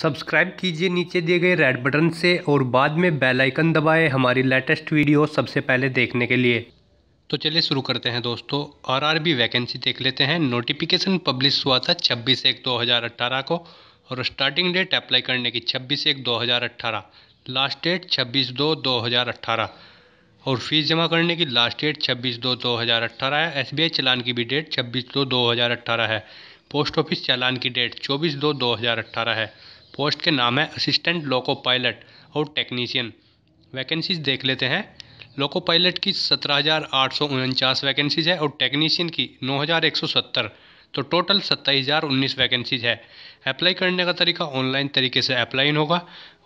subscribe कीजिए नीचे दिए गए रेड बटन से और बाद में बेल आइकन दबाएं हमारी लेटेस्ट वीडियो सबसे पहले देखने के लिए तो चलिए शुरू करते हैं दोस्तों आरआरबी वैकेंसी देख लेते हैं नोटिफिकेशन पब्लिश हुआ था 26 एक 2018 को और स्टार्टिंग डेट अप्लाई करने की 26 एक 2018 लास्ट डेट 26 दो 2018 और फीस जमा करने की लास्ट डेट 26 दो 2018 है एसबीआई चलान की भी डेट 26 दो 2018 है पोस्ट ऑफिस चालान की डेट 24 दो 2018 है पोस्ट के नाम है असिस्टेंट लोको पायलट और टेक्नीशियन वैकेंसीज देख लेते हैं लोको पायलट की सत्रह हज़ार आठ सौ उनचास वैकेंसीज है और टेक्नीशियन की नौ हज़ार एक सौ सत्तर तो टोटल सत्ताईस हज़ार उन्नीस वैकेंसीज है अप्लाई करने का तरीका ऑनलाइन तरीके से अप्लाई होगा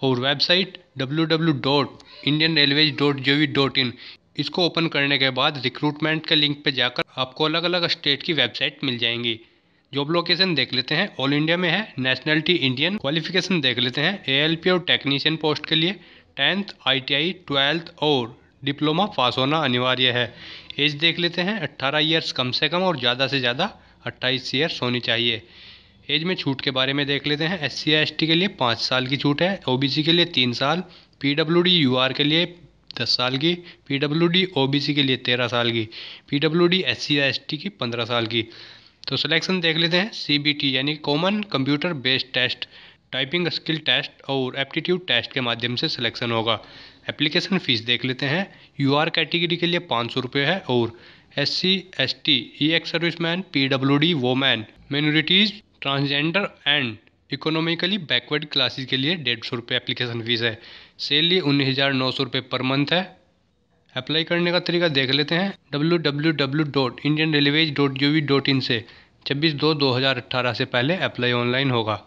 और website W W dot Indian dot G V dot in इसको ओपन करने के बाद रिक्रूटमेंट के लिंक पर जाकर आपको अलग अलग स्टेट की वेबसाइट मिल जाएंगी जॉब लोकेशन देख लेते हैं ऑल इंडिया में है नेशनलिटी इंडियन क्वालिफिकेशन देख लेते हैं ए और टेक्नीशियन पोस्ट के लिए टेंथ आई ट्वेल्थ और डिप्लोमा पास होना अनिवार्य है एज देख लेते हैं 18 ईयर्स कम से कम और ज़्यादा से ज़्यादा 28 ईयर्स होनी चाहिए एज में छूट के बारे में देख लेते हैं एस सी के लिए पाँच साल की छूट है ओ के लिए तीन साल पी डब्ल्यू के लिए दस साल की पी डब्ल्यू के लिए तेरह साल की पी डब्ल्यू डी की पंद्रह साल की तो सिलेक्शन देख लेते हैं सी यानी common computer based test typing skill test और एप्टीट्यूड टेस्ट के माध्यम से सिलेक्शन होगा एप्लीकेशन फ़ीस देख लेते हैं यू आर कैटेगरी के लिए पाँच सौ रुपये है और S C S T E ex service man P W D woman minorities transgender and economically backward classes के लिए डेढ़ सौ रुपये एप्लीकेशन फ़ीस है सैलरी उन्नीस हज़ार नौ सौ रुपये पर मंथ है अप्लाई करने का तरीका देख लेते हैं W W W dot Indian railways dot G V dot in से छब्बीस दो दो हज़ार अट्ठारह से पहले अप्लाई ऑनलाइन होगा